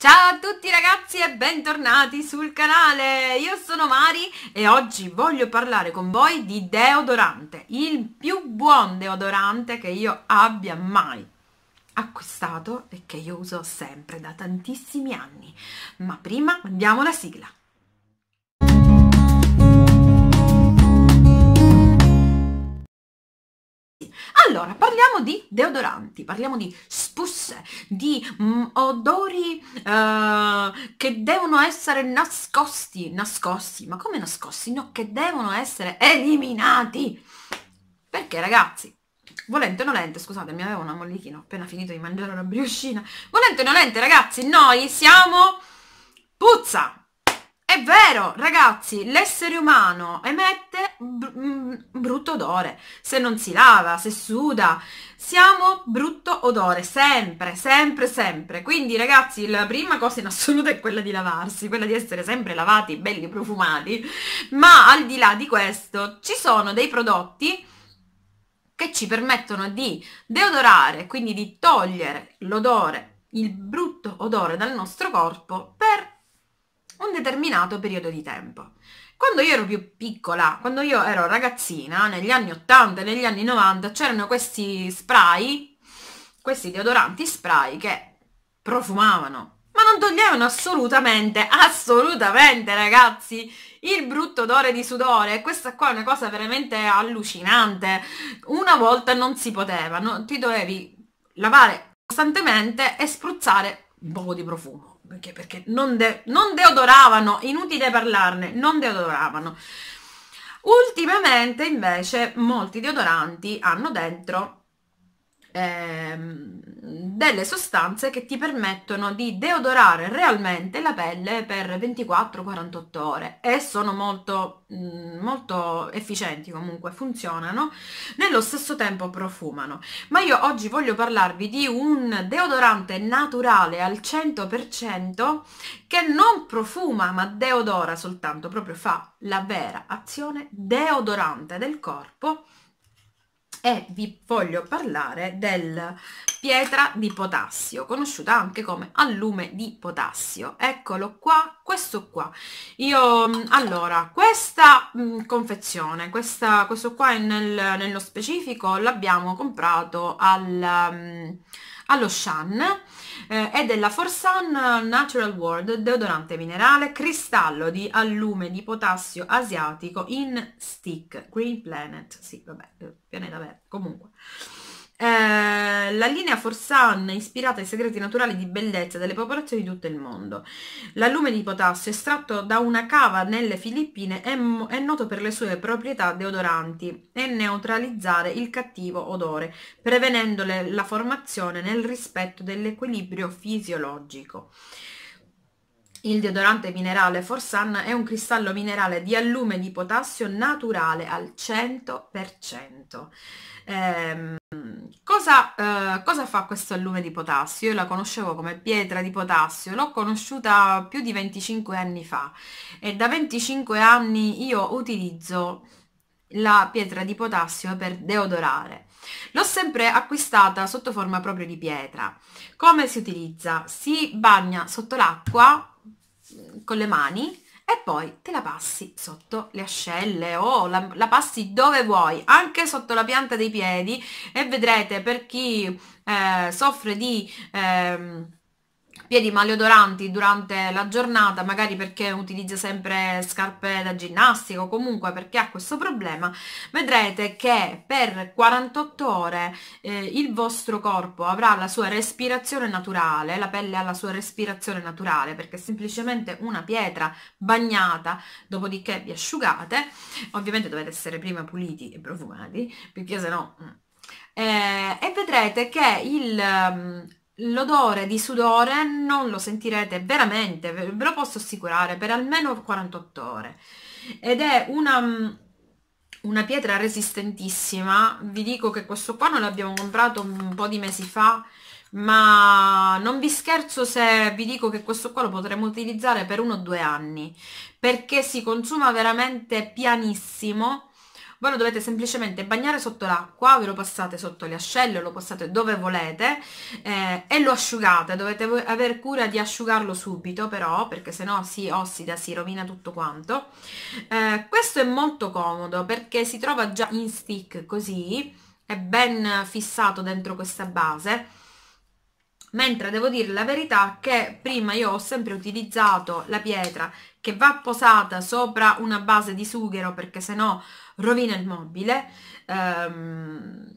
Ciao a tutti ragazzi e bentornati sul canale, io sono Mari e oggi voglio parlare con voi di deodorante, il più buon deodorante che io abbia mai acquistato e che io uso sempre da tantissimi anni. Ma prima andiamo alla sigla. Allora, parliamo di deodoranti, parliamo di spusse, di mm, odori uh, che devono essere nascosti, nascosti, ma come nascosti? No, che devono essere eliminati. Perché ragazzi, volente o nolente, scusate, mi avevo una mollichina, ho appena finito di mangiare una briuscina, volente o nolente ragazzi, noi siamo puzza, è vero, ragazzi, l'essere umano emette br brutto odore se non si lava, se suda. Siamo brutto odore sempre, sempre, sempre. Quindi, ragazzi, la prima cosa in assoluto è quella di lavarsi, quella di essere sempre lavati, belli profumati. Ma al di là di questo, ci sono dei prodotti che ci permettono di deodorare, quindi di togliere l'odore, il brutto odore dal nostro corpo per un determinato periodo di tempo. Quando io ero più piccola, quando io ero ragazzina, negli anni 80 e negli anni 90, c'erano questi spray, questi deodoranti spray che profumavano, ma non toglievano assolutamente, assolutamente ragazzi, il brutto odore di sudore. Questa qua è una cosa veramente allucinante. Una volta non si poteva, no? ti dovevi lavare costantemente e spruzzare un po' di profumo perché, perché non, de non deodoravano, inutile parlarne, non deodoravano. Ultimamente invece molti deodoranti hanno dentro ehm, delle sostanze che ti permettono di deodorare realmente la pelle per 24-48 ore e sono molto, mh, mm, molto efficienti comunque, funzionano, nello stesso tempo profumano. Ma io oggi voglio parlarvi di un deodorante naturale al 100% che non profuma ma deodora soltanto, proprio fa la vera azione deodorante del corpo e vi voglio parlare del pietra di potassio, conosciuta anche come allume di potassio. Eccolo qua, questo qua. Io, mm, allora, questa mh, mm, confezione, questa, questo qua nel, nello specifico l'abbiamo comprato al... Mh, mm, allo Shan eh, è della Forsan Natural World deodorante minerale cristallo di allume di potassio asiatico in stick Green Planet sì vabbè eh, pianeta verde comunque eh, la linea Forsan è ispirata ai segreti naturali di bellezza delle popolazioni di tutto il mondo. L'allume di potassio estratto da una cava nelle Filippine è, è noto per le sue proprietà deodoranti e neutralizzare il cattivo odore, prevenendole la formazione nel rispetto dell'equilibrio fisiologico. Il deodorante minerale Forsan è un cristallo minerale di allume di potassio naturale al 100%. Ehm, cosa, eh, cosa, fa questo allume di potassio? Io la conoscevo come pietra di potassio, l'ho conosciuta più di 25 anni fa e da 25 anni io utilizzo la pietra di potassio per deodorare. L'ho sempre acquistata sotto forma proprio di pietra. Come si utilizza? Si bagna sotto l'acqua con le mani e poi te la passi sotto le ascelle o oh, la, la passi dove vuoi, anche sotto la pianta dei piedi e vedrete per chi eh, soffre di... Ehm, piedi maleodoranti durante la giornata, magari perché utilizza sempre scarpe da ginnastica o comunque perché ha questo problema, vedrete che per 48 ore eh, il vostro corpo avrà la sua respirazione naturale, la pelle ha la sua respirazione naturale perché è semplicemente una pietra bagnata, dopodiché vi asciugate, ovviamente dovete essere prima puliti e profumati, perché se no... Mm. Eh, e vedrete che il, mm, l'odore di sudore non lo sentirete veramente, ve lo posso assicurare, per almeno 48 ore. Ed è una, mm, una pietra resistentissima, vi dico che questo qua non l'abbiamo comprato un po' di mesi fa, ma non vi scherzo se vi dico che questo qua lo potremo utilizzare per uno o due anni, perché si consuma veramente pianissimo, voi lo dovete semplicemente bagnare sotto l'acqua, ve lo passate sotto le ascelle, lo passate dove volete eh, e lo asciugate, dovete avere cura di asciugarlo subito però perché sennò si ossida, si rovina tutto quanto. Eh, questo è molto comodo perché si trova già in stick così, è ben fissato dentro questa base mentre devo dire la verità che prima io ho sempre utilizzato la pietra che va posata sopra una base di sughero perché sennò no rovina il mobile, ehm,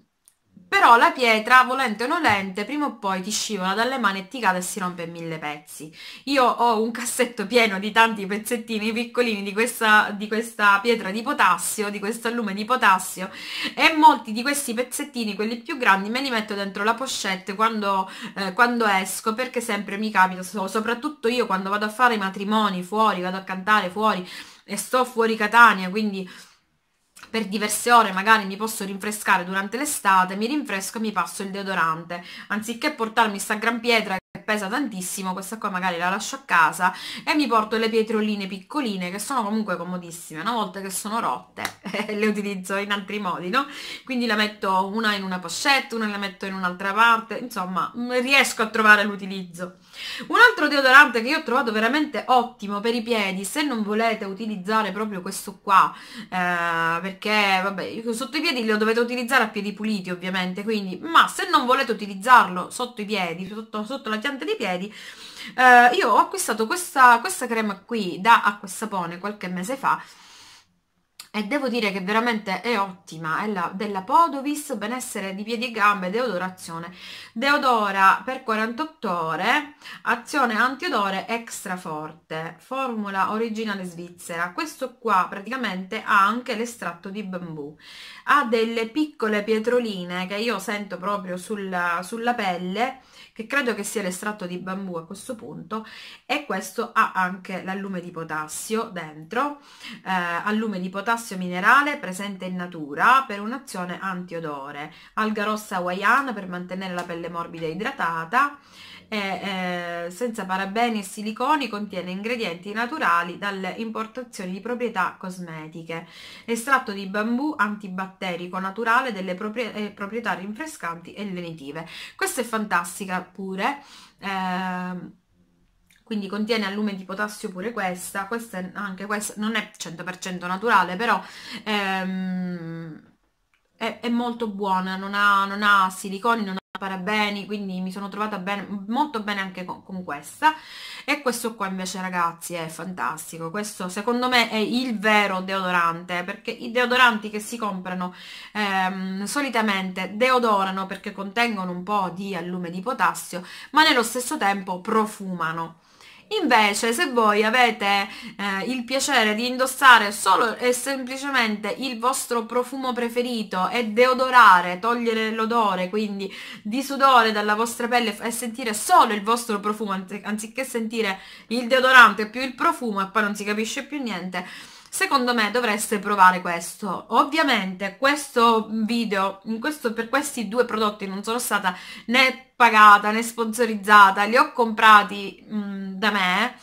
però la pietra, volente o nolente, prima o poi ti scivola dalle mani e ti cade e si rompe in mille pezzi. Io ho un cassetto pieno di tanti pezzettini piccolini di questa, di questa pietra di potassio, di questo allume di potassio, e molti di questi pezzettini, quelli più grandi, me li metto dentro la pochette quando, eh, quando esco, perché sempre mi capita, soprattutto io quando vado a fare i matrimoni fuori, vado a cantare fuori, e sto fuori Catania, quindi per diverse ore magari mi posso rinfrescare durante l'estate, mi rinfresco e mi passo il deodorante, anziché portarmi sta gran pietra che pesa tantissimo, questa qua magari la lascio a casa e mi porto le pietroline piccoline che sono comunque comodissime, una volta che sono rotte le utilizzo in altri modi, no? Quindi la metto una in una pochette, una la metto in un'altra parte, insomma mm, riesco a trovare l'utilizzo. Un altro deodorante che io ho trovato veramente ottimo per i piedi, se non volete utilizzare proprio questo qua, eh, perché vabbè, sotto i piedi lo dovete utilizzare a piedi puliti ovviamente, quindi, ma se non volete utilizzarlo sotto i piedi, sotto, sotto la pianta dei piedi, eh, io ho acquistato questa, questa crema qui da Acqua Sapone qualche mese fa, e devo dire che veramente è ottima, è la, della Podovis, benessere di piedi e gambe, deodorazione, deodora per 48 ore, azione antiodore extra forte, formula originale svizzera, questo qua praticamente ha anche l'estratto di bambù, ha delle piccole pietroline che io sento proprio sulla, sulla pelle, che credo che sia l'estratto di bambù a questo punto e questo ha anche l'allume di potassio dentro, eh, allume di potassio potassio minerale presente in natura per un'azione antiodore, alga rossa hawaiana per mantenere la pelle morbida e idratata, e, eh, senza parabeni e siliconi, contiene ingredienti naturali dalle importazioni di proprietà cosmetiche, estratto di bambù antibatterico naturale delle proprie, eh, proprietà rinfrescanti e lenitive. Questa è fantastica pure. Eh, quindi contiene allume di potassio pure questa, questa è anche questa, non è 100% naturale, però ehm, è, è, molto buona, non ha, non ha siliconi, non ha parabeni, quindi mi sono trovata bene, molto bene anche con, con, questa. E questo qua invece ragazzi è fantastico, questo secondo me è il vero deodorante, perché i deodoranti che si comprano ehm, solitamente deodorano perché contengono un po' di allume di potassio, ma nello stesso tempo profumano. Invece se voi avete eh, il piacere di indossare solo e semplicemente il vostro profumo preferito e deodorare, togliere l'odore, quindi di sudore dalla vostra pelle e sentire solo il vostro profumo anziché sentire il deodorante più il profumo e poi non si capisce più niente, secondo me dovreste provare questo ovviamente questo video questo, per questi due prodotti non sono stata né pagata né sponsorizzata li ho comprati mh, mm, da me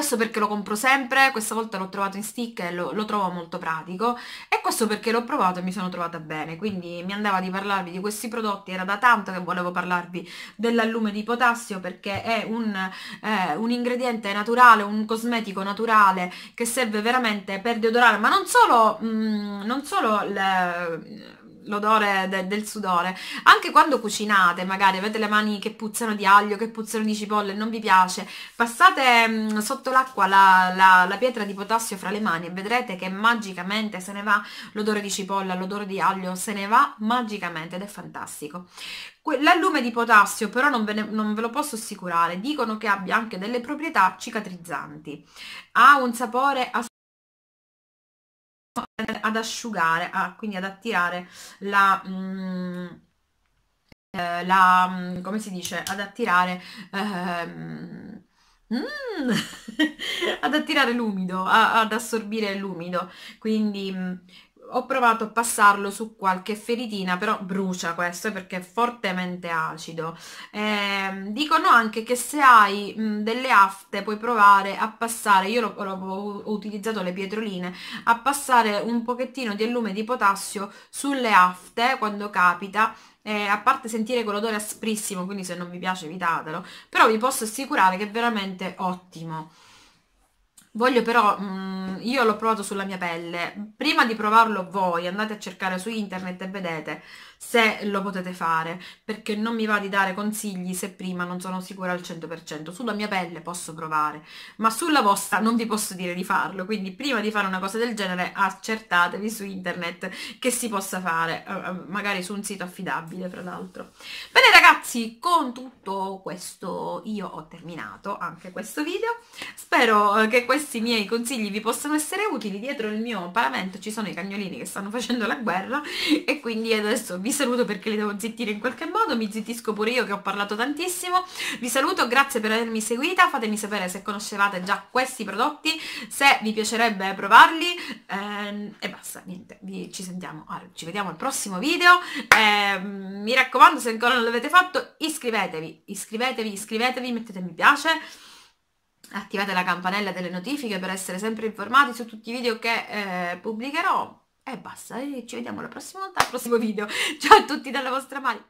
questo perché lo compro sempre, questa volta l'ho trovato in stick e lo, lo, trovo molto pratico e questo perché l'ho provato e mi sono trovata bene, quindi mi andava di parlarvi di questi prodotti, era da tanto che volevo parlarvi dell'allume di potassio perché è un, eh, un ingrediente naturale, un cosmetico naturale che serve veramente per deodorare, ma non solo, mh, mm, non solo le, l'odore de del sudore anche quando cucinate magari avete le mani che puzzano di aglio che puzzano di cipolla e non vi piace passate mh, mm, sotto l'acqua la, la, la, pietra di potassio fra le mani e vedrete che magicamente se ne va l'odore di cipolla l'odore di aglio se ne va magicamente ed è fantastico l'allume di potassio però non ve, ne, non ve lo posso assicurare dicono che abbia anche delle proprietà cicatrizzanti ha un sapore assolutamente ad asciugare, a, quindi ad attirare la... Mh, mm, eh, la mm, come si dice ad attirare ehm, Mm, ad attirare l'umido, ad assorbire l'umido, quindi mm, ho provato a passarlo su qualche feritina, però brucia questo eh, perché è fortemente acido. Eh, dicono anche che se hai mh, delle afte puoi provare a passare, io lo, ho utilizzato le pietroline, a passare un pochettino di allume di potassio sulle afte quando capita, eh, a parte sentire quell'odore asprissimo, quindi se non vi piace evitatelo, però vi posso assicurare che è veramente ottimo. Voglio però, mh, mm, io l'ho provato sulla mia pelle, prima di provarlo voi andate a cercare su internet e vedete se lo potete fare, perché non mi va di dare consigli se prima non sono sicura al 100%. Sulla mia pelle posso provare, ma sulla vostra non vi posso dire di farlo, quindi prima di fare una cosa del genere accertatevi su internet che si possa fare, eh, eh, magari su un sito affidabile fra l'altro. Bene ragazzi, con tutto questo io ho terminato anche questo video, spero eh, che questi miei consigli vi possano essere utili, dietro il mio paramento ci sono i cagnolini che stanno facendo la guerra e quindi adesso vi vi saluto perché li devo zittire in qualche modo, mi zittisco pure io che ho parlato tantissimo, vi saluto, grazie per avermi seguita, fatemi sapere se conoscevate già questi prodotti, se vi piacerebbe provarli ehm, e basta, niente, vi, ci sentiamo, allora, ci vediamo al prossimo video, eh, mi raccomando se ancora non l'avete fatto iscrivetevi, iscrivetevi, iscrivetevi, mettete mi piace, attivate la campanella delle notifiche per essere sempre informati su tutti i video che eh, pubblicherò e basta, e ci vediamo la prossima volta, al prossimo video. Ciao a tutti dalla vostra Mari.